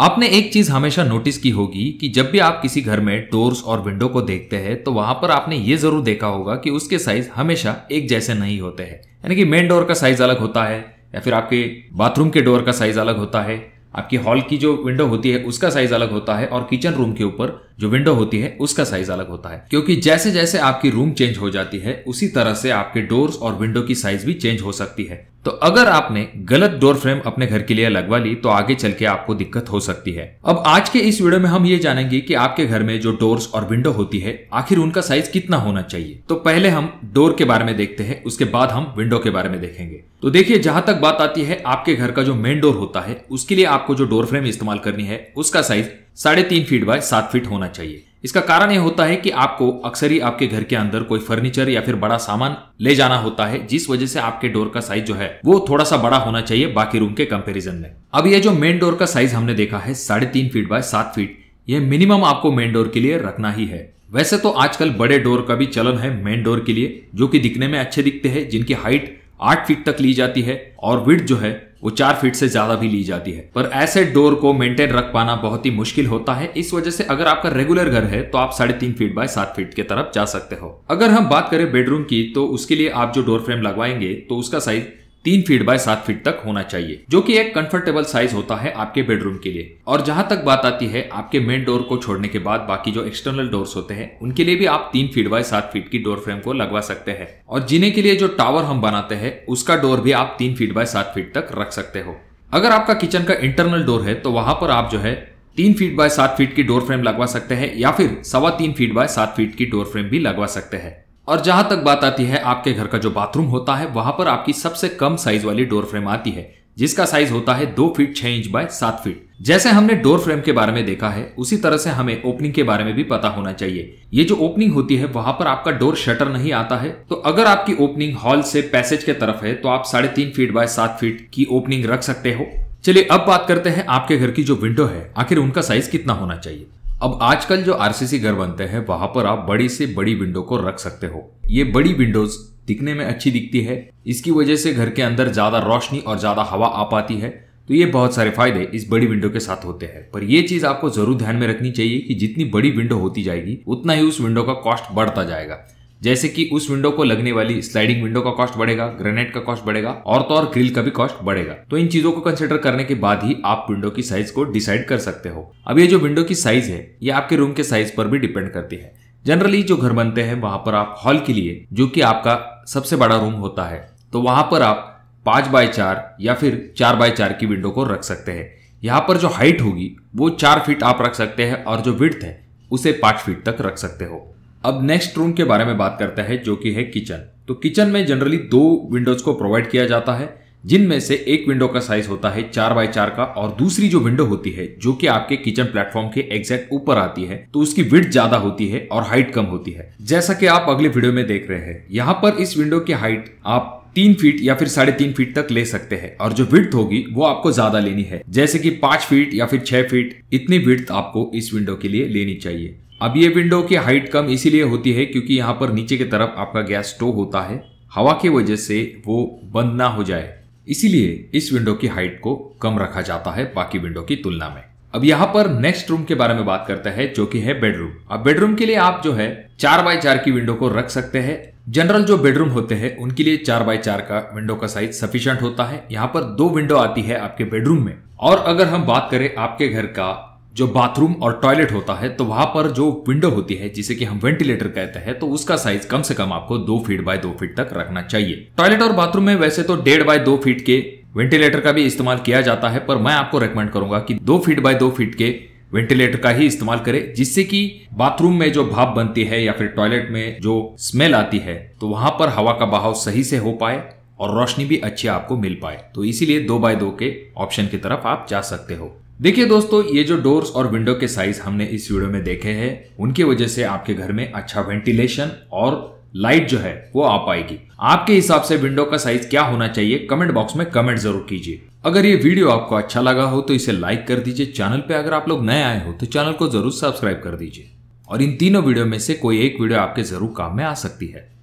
आपने एक चीज हमेशा नोटिस की होगी कि जब भी आप किसी घर में डोर्स और विंडो को देखते हैं तो वहां पर आपने ये जरूर देखा होगा कि उसके साइज हमेशा एक जैसे नहीं होते हैं यानी कि मेन डोर का साइज अलग होता है या फिर आपके बाथरूम के डोर का साइज अलग होता है आपकी हॉल की जो विंडो होती है उसका साइज अलग होता है और किचन रूम के ऊपर जो विंडो होती है उसका साइज अलग होता है क्योंकि जैसे जैसे आपकी रूम चेंज हो जाती है उसी तरह से आपके डोर्स और विंडो की साइज भी चेंज हो सकती है तो अगर आपने गलत डोर फ्रेम अपने घर के लिए लगवा ली तो आगे चल के आपको दिक्कत हो सकती है अब आज के इस वीडियो में हम ये जानेंगे कि आपके घर में जो डोर्स और विंडो होती है आखिर उनका साइज कितना होना चाहिए तो पहले हम डोर के बारे में देखते हैं उसके बाद हम विंडो के बारे में देखेंगे तो देखिए जहां तक बात आती है आपके घर का जो मेन डोर होता है उसके लिए आपको जो डोर फ्रेम इस्तेमाल करनी है उसका साइज साढ़े तीन फीट बाय सात फीट होना चाहिए इसका कारण यह होता है कि आपको अक्सर ही आपके घर के अंदर कोई फर्नीचर या फिर बड़ा सामान ले जाना होता है जिस वजह से आपके डोर का साइज जो है वो थोड़ा सा बड़ा होना चाहिए बाकी रूम के कंपेरिजन में अब यह जो मेन डोर का साइज हमने देखा है साढ़े तीन फीट बाय सात फीट ये मिनिमम आपको मेन डोर के लिए रखना ही है वैसे तो आजकल बड़े डोर का भी चलन है मेन डोर के लिए जो कि दिखने में अच्छे दिखते हैं जिनकी हाइट आठ फीट तक ली जाती है और विड जो है वो चार फीट से ज्यादा भी ली जाती है पर ऐसे डोर को मेंटेन रख पाना बहुत ही मुश्किल होता है इस वजह से अगर आपका रेगुलर घर है तो आप साढ़े तीन फीट बाय सात फीट की तरफ जा सकते हो अगर हम बात करें बेडरूम की तो उसके लिए आप जो डोर फ्रेम लगवाएंगे तो उसका साइज तीन फीट बाय सात फीट तक होना चाहिए जो कि एक कंफर्टेबल साइज होता है आपके बेडरूम के लिए और जहां तक बात आती है आपके मेन डोर को छोड़ने के बाद बाकी जो एक्सटर्नल डोर्स होते हैं उनके लिए भी आप तीन फीट बाय सात फीट की डोर फ्रेम को लगवा सकते हैं और जीने के लिए जो टावर हम बनाते हैं उसका डोर भी आप तीन फीट बाय सात फीट तक रख सकते हो अगर आपका किचन का इंटरनल डोर है तो वहां पर आप जो है तीन फीट बाय सात फीट की डोर फ्रेम लगवा सकते हैं या फिर सवा तीन फीट बाय सात फीट की डोर फ्रेम भी लगवा सकते हैं और जहां तक बात आती है आपके घर का जो बाथरूम होता है वहां पर आपकी सबसे कम साइज वाली डोर फ्रेम आती है जिसका साइज होता है दो फीट छह इंच बाय सात फीट जैसे हमने डोर फ्रेम के बारे में देखा है उसी तरह से हमें ओपनिंग के बारे में भी पता होना चाहिए ये जो ओपनिंग होती है वहां पर आपका डोर शटर नहीं आता है तो अगर आपकी ओपनिंग हॉल से पैसेज के तरफ है तो आप साढ़े तीन फीट बाय सात फीट की ओपनिंग रख सकते हो चलिए अब बात करते हैं आपके घर की जो विंडो है आखिर उनका साइज कितना होना चाहिए अब आजकल जो आरसीसी घर बनते हैं वहां पर आप बड़ी से बड़ी विंडो को रख सकते हो ये बड़ी विंडोज दिखने में अच्छी दिखती है इसकी वजह से घर के अंदर ज्यादा रोशनी और ज्यादा हवा आ पाती है तो ये बहुत सारे फायदे इस बड़ी विंडो के साथ होते हैं पर ये चीज आपको जरूर ध्यान में रखनी चाहिए कि जितनी बड़ी विंडो होती जाएगी उतना ही उस विंडो का कॉस्ट बढ़ता जाएगा जैसे कि उस विंडो को लगने वाली स्लाइडिंग विंडो का कॉस्ट बढ़ेगा ग्रेनेड का कॉस्ट बढ़ेगा और तो और ग्रिल का भी कॉस्ट बढ़ेगा तो इन चीजों को कंसिडर करने के बाद ही आप विंडो की साइज को डिसाइड कर सकते हो अब ये जो विंडो की साइज है ये आपके रूम के साइज पर भी डिपेंड करती है जनरली जो घर बनते हैं वहां पर आप हॉल के लिए जो कि आपका सबसे बड़ा रूम होता है तो वहां पर आप पांच बाय चार या फिर चार बाय चार की विंडो को रख सकते हैं यहाँ पर जो हाइट होगी वो चार फीट आप रख सकते हैं और जो विड्थ है उसे पांच फीट तक रख सकते हो अब नेक्स्ट रूम के बारे में बात करते हैं जो कि है किचन तो किचन में जनरली दो विंडोज को प्रोवाइड किया जाता है जिनमें से एक विंडो का साइज होता है चार बाय चार का और दूसरी जो विंडो होती है जो कि आपके किचन प्लेटफॉर्म के एग्जैक्ट ऊपर आती है तो उसकी विड ज्यादा होती है और हाइट कम होती है जैसा कि आप अगले वीडियो में देख रहे हैं यहाँ पर इस विंडो की हाइट आप तीन फीट या फिर साढ़े तीन फीट तक ले सकते हैं और जो विड्थ होगी वो आपको ज्यादा लेनी है जैसे कि पांच फीट या फिर छह फीट इतनी विड्थ आपको इस विंडो के लिए लेनी चाहिए अब ये विंडो की हाइट कम इसीलिए होती है क्योंकि यहाँ पर नीचे की तरफ आपका गैस स्टोव होता है हवा की वजह से वो बंद ना हो जाए इसीलिए इस विंडो की हाइट को कम रखा जाता है बाकी विंडो की तुलना में अब यहाँ पर नेक्स्ट रूम के बारे में बात करते हैं जो कि है बेडरूम अब बेडरूम के लिए आप जो है चार बाय चार की विंडो को रख सकते हैं जनरल जो बेडरूम होते हैं उनके लिए चार बाय चार का विंडो का साइज सफिशियंट होता है यहाँ पर दो विंडो आती है आपके बेडरूम में और अगर हम बात करें आपके घर का जो बाथरूम और टॉयलेट होता है तो वहां पर जो विंडो होती है जिसे कि हम वेंटिलेटर कहते हैं तो उसका साइज कम से कम आपको दो फीट बाय दो फीट तक रखना चाहिए टॉयलेट और बाथरूम में वैसे तो डेढ़ बाय दो फीट के वेंटिलेटर का भी इस्तेमाल किया जाता है पर मैं आपको रेकमेंड करूंगा कि दो फीट बाय दो फीट के वेंटिलेटर का ही इस्तेमाल करें जिससे कि बाथरूम में जो भाप बनती है या फिर टॉयलेट में जो स्मेल आती है तो वहां पर हवा का बहाव सही से हो पाए और रोशनी भी अच्छी आपको मिल पाए तो इसीलिए दो बाय दो के ऑप्शन की तरफ आप जा सकते हो देखिए दोस्तों ये जो डोर्स और विंडो के साइज हमने इस वीडियो में देखे हैं उनकी वजह से आपके घर में अच्छा वेंटिलेशन और लाइट जो है वो आ पाएगी आपके हिसाब से विंडो का साइज क्या होना चाहिए कमेंट बॉक्स में कमेंट जरूर कीजिए अगर ये वीडियो आपको अच्छा लगा हो तो इसे लाइक कर दीजिए चैनल पे अगर आप लोग नए आए हो तो चैनल को जरूर सब्सक्राइब कर दीजिए और इन तीनों वीडियो में से कोई एक वीडियो आपके जरूर काम में आ सकती है